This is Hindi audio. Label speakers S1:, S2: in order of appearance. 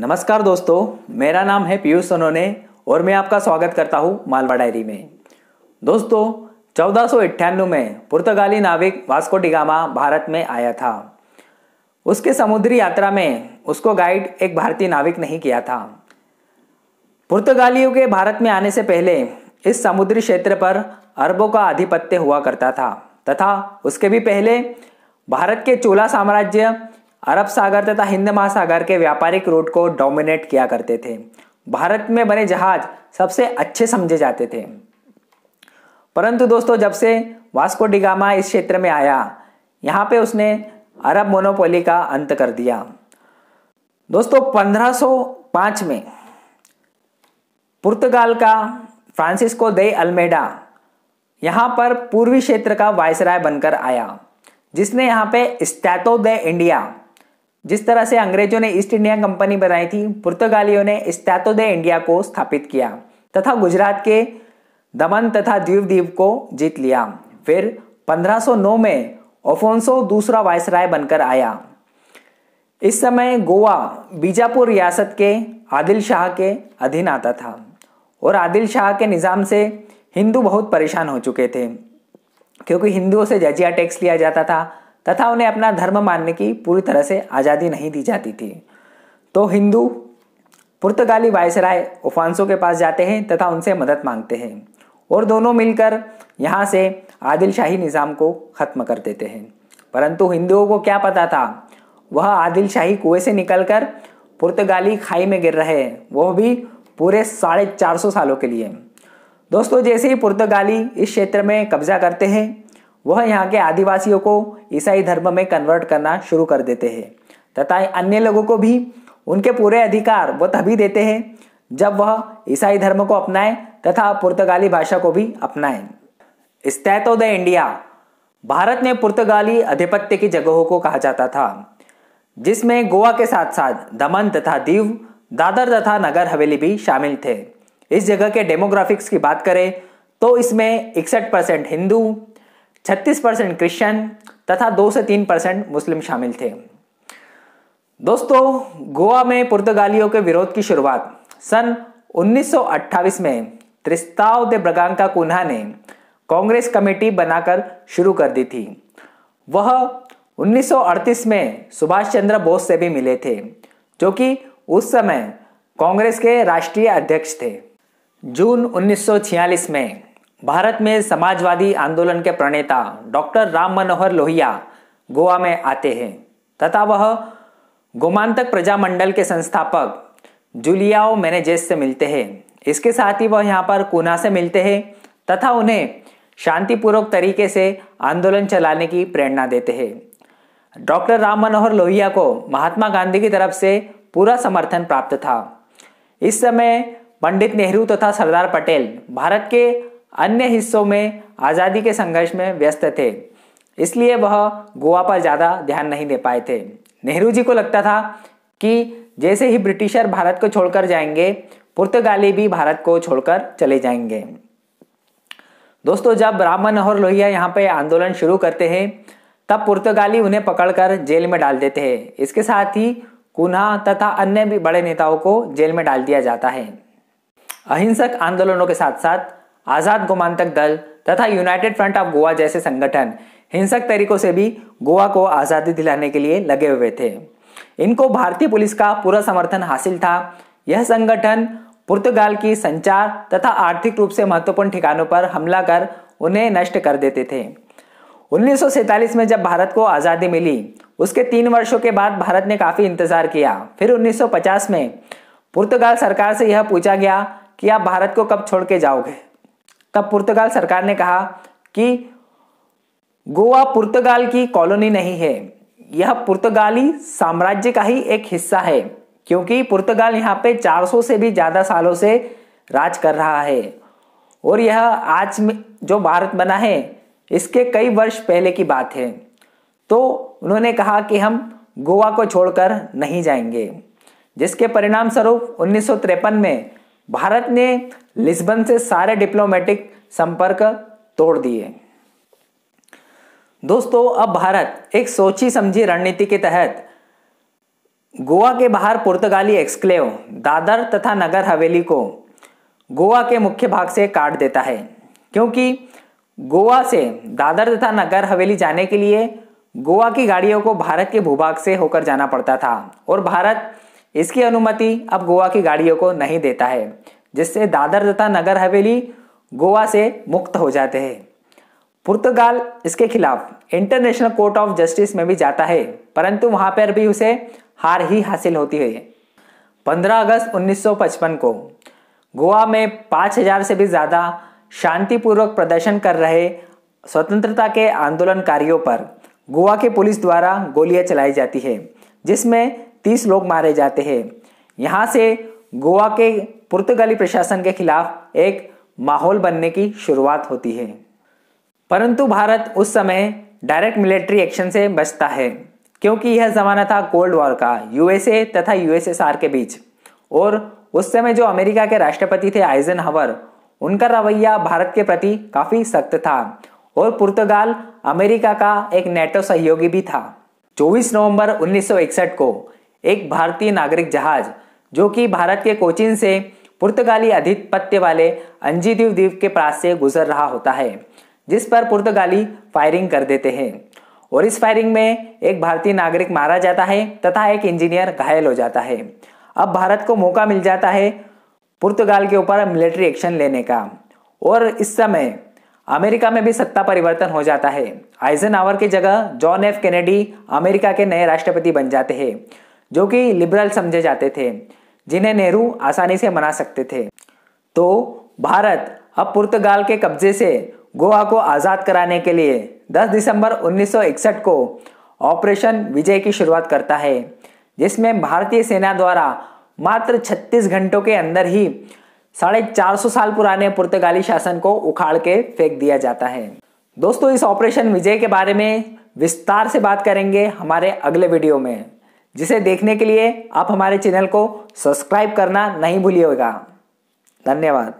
S1: नमस्कार दोस्तों मेरा नाम है पीयूष सोनोने और मैं आपका स्वागत करता हूँ मालवा डायरी में दोस्तों चौदह में पुर्तगाली नाविक वास्को डिगामा भारत में आया था उसके समुद्री यात्रा में उसको गाइड एक भारतीय नाविक नहीं किया था पुर्तगालियों के भारत में आने से पहले इस समुद्री क्षेत्र पर अरबों का आधिपत्य हुआ करता था तथा उसके भी पहले भारत के चोला साम्राज्य अरब सागर तथा हिंद महासागर के व्यापारिक रूट को डोमिनेट किया करते थे भारत में बने जहाज सबसे अच्छे समझे जाते थे परंतु दोस्तों जब से वास्को डिगामा इस क्षेत्र में आया यहाँ पे उसने अरब मोनोपोली का अंत कर दिया दोस्तों 1505 में पुर्तगाल का फ्रांसिस्को दे अल्मेडा यहाँ पर पूर्वी क्षेत्र का वायसराय बनकर आया जिसने यहाँ पे स्टैटो दे इंडिया जिस तरह से अंग्रेजों ने ईस्ट इंडिया कंपनी बनाई थी पुर्तगालियों ने स्टैतो इंडिया को स्थापित किया तथा गुजरात के दमन तथा द्वीप द्वीप को जीत लिया फिर 1509 में ओफोंसो दूसरा वायसराय बनकर आया इस समय गोवा बीजापुर रियासत के आदिल शाह के अधीन आता था और आदिल शाह के निज़ाम से हिंदू बहुत परेशान हो चुके थे क्योंकि हिंदुओं से जजिया टैक्स लिया जाता था तथा उन्हें अपना धर्म मानने की पूरी तरह से आज़ादी नहीं दी जाती थी तो हिंदू पुर्तगाली वायसराय ओफानसो के पास जाते हैं तथा उनसे मदद मांगते हैं और दोनों मिलकर यहाँ से आदिलशाही निज़ाम को ख़त्म कर देते हैं परंतु हिंदुओं को क्या पता था वह आदिलशाही कुएं से निकलकर पुर्तगाली खाई में गिर रहे हैं वह भी पूरे साढ़े चार सौ सालों के लिए दोस्तों जैसे ही पुर्तगाली इस क्षेत्र में कब्जा करते हैं वह यहाँ के आदिवासियों को ईसाई धर्म में कन्वर्ट करना शुरू कर देते हैं तथा अन्य लोगों को भी उनके पूरे अधिकार वो तभी देते हैं जब वह ईसाई धर्म को अपनाएं तथा पुर्तगाली भाषा को भी अपनाएं स्टैटो द इंडिया भारत में पुर्तगाली अधिपत्य की जगहों को कहा जाता था जिसमें गोवा के साथ साथ दमन तथा दीव दादर तथा नगर हवेली भी शामिल थे इस जगह के डेमोग्राफिक्स की बात करें तो इसमें इकसठ परसेंट हिंदू छत्तीस परसेंट क्रिश्चन तथा दो से तीन परसेंट मुस्लिम शामिल थे दोस्तों गोवा में पुर्तगालियों के विरोध की शुरुआत सन 1928 में त्रिस्ताव दे ब्रगांका कुन्हा ने कांग्रेस कमेटी बनाकर शुरू कर दी थी वह 1938 में सुभाष चंद्र बोस से भी मिले थे जो कि उस समय कांग्रेस के राष्ट्रीय अध्यक्ष थे जून 1946 में भारत में समाजवादी आंदोलन के प्रणेता डॉक्टर राम मनोहर लोहिया गोवा में आते हैं तथा वह गोमांतक प्रजा मंडल के संस्थापक जूलियाओ मैनेजेस से मिलते हैं इसके साथ ही वह यहाँ पर कुना से मिलते हैं तथा उन्हें शांतिपूर्वक तरीके से आंदोलन चलाने की प्रेरणा देते हैं डॉक्टर राम मनोहर लोहिया को महात्मा गांधी की तरफ से पूरा समर्थन प्राप्त था इस समय पंडित नेहरू तथा सरदार पटेल भारत के अन्य हिस्सों में आज़ादी के संघर्ष में व्यस्त थे इसलिए वह गोवा पर ज़्यादा ध्यान नहीं दे पाए थे नेहरू जी को लगता था कि जैसे ही ब्रिटिशर भारत को छोड़कर जाएंगे पुर्तगाली भी भारत को छोड़कर चले जाएंगे दोस्तों जब राम मनोहर लोहिया यहाँ पे आंदोलन शुरू करते हैं तब पुर्तगाली उन्हें पकड़कर जेल में डाल देते हैं इसके साथ ही कुन्हा तथा अन्य भी बड़े नेताओं को जेल में डाल दिया जाता है अहिंसक आंदोलनों के साथ साथ आज़ाद गोमांतक दल तथा यूनाइटेड फ्रंट ऑफ गोवा जैसे संगठन हिंसक तरीकों से भी गोवा को आज़ादी दिलाने के लिए लगे हुए थे इनको भारतीय पुलिस का पूरा समर्थन हासिल था यह संगठन पुर्तगाल की संचार तथा आर्थिक रूप से महत्वपूर्ण ठिकानों पर हमला कर उन्हें नष्ट कर देते थे 1947 में जब भारत को आज़ादी मिली उसके तीन वर्षों के बाद भारत ने काफ़ी इंतज़ार किया फिर 1950 में पुर्तगाल सरकार से यह पूछा गया कि आप भारत को कब छोड़ के जाओगे तब पुर्तगाल सरकार ने कहा कि गोवा पुर्तगाल की कॉलोनी नहीं है यह पुर्तगाली साम्राज्य का ही एक हिस्सा है क्योंकि पुर्तगाल यहाँ पे 400 से भी ज़्यादा सालों से राज कर रहा है और यह आज जो भारत बना है इसके कई वर्ष पहले की बात है तो उन्होंने कहा कि हम गोवा को छोड़कर नहीं जाएंगे जिसके परिणाम स्वरूप उन्नीस में भारत ने लिस्बन से सारे डिप्लोमेटिक संपर्क तोड़ दिए दोस्तों अब भारत एक सोची समझी रणनीति के तहत गोवा के बाहर पुर्तगाली एक्सक्लेव दादर तथा नगर हवेली को गोवा के मुख्य भाग से काट देता है क्योंकि गोवा से दादर तथा नगर हवेली जाने के लिए गोवा की गाड़ियों को भारत के भूभाग से होकर जाना पड़ता था और भारत इसकी अनुमति अब गोवा की गाड़ियों को नहीं देता है जिससे दादर तथा नगर हवेली गोवा से मुक्त हो जाते हैं पुर्तगाल इसके खिलाफ इंटरनेशनल कोर्ट ऑफ जस्टिस में भी जाता है परंतु वहां पर भी उसे हार ही हासिल होती है 15 अगस्त 1955 को गोवा में 5000 से भी ज़्यादा शांतिपूर्वक प्रदर्शन कर रहे स्वतंत्रता के आंदोलनकारियों पर गोवा के पुलिस द्वारा गोलियां चलाई जाती है जिसमें तीस लोग मारे जाते हैं यहाँ से गोवा के पुर्तगाली प्रशासन के खिलाफ एक माहौल बनने की शुरुआत होती है परंतु भारत उस समय डायरेक्ट मिलिट्री एक्शन से बचता है क्योंकि यह ज़माना था कोल्ड वॉर का यूएसए तथा यूएसएसआर के बीच और उस समय जो अमेरिका के राष्ट्रपति थे आइजन हवर उनका रवैया भारत के प्रति काफ़ी सख्त था और पुर्तगाल अमेरिका का एक नेटो सहयोगी भी था 24 नवंबर 1961 को एक भारतीय नागरिक जहाज जो कि भारत के कोचिन से पुर्तगाली अधिपत्य वाले अंजीदीव द्वीप के पास से गुजर रहा होता है जिस पर पुर्तगाली फायरिंग कर देते हैं और इस फायरिंग में एक भारतीय नागरिक मारा जाता है तथा एक इंजीनियर घायल हो जाता है अब भारत को मौका मिल जाता है पुर्तगाल के ऊपर मिलिट्री एक्शन लेने का और इस समय अमेरिका में भी सत्ता परिवर्तन हो जाता है आइजन आवर की जगह जॉन एफ कैनेडी अमेरिका के नए राष्ट्रपति बन जाते हैं जो कि लिबरल समझे जाते थे जिन्हें नेहरू आसानी से मना सकते थे तो भारत अब पुर्तगाल के कब्जे से गोवा को आज़ाद कराने के लिए 10 दिसंबर 1961 को ऑपरेशन विजय की शुरुआत करता है जिसमें भारतीय सेना द्वारा मात्र 36 घंटों के अंदर ही साढ़े चार साल पुराने पुर्तगाली शासन को उखाड़ के फेंक दिया जाता है दोस्तों इस ऑपरेशन विजय के बारे में विस्तार से बात करेंगे हमारे अगले वीडियो में जिसे देखने के लिए आप हमारे चैनल को सब्सक्राइब करना नहीं भूलिएगा धन्यवाद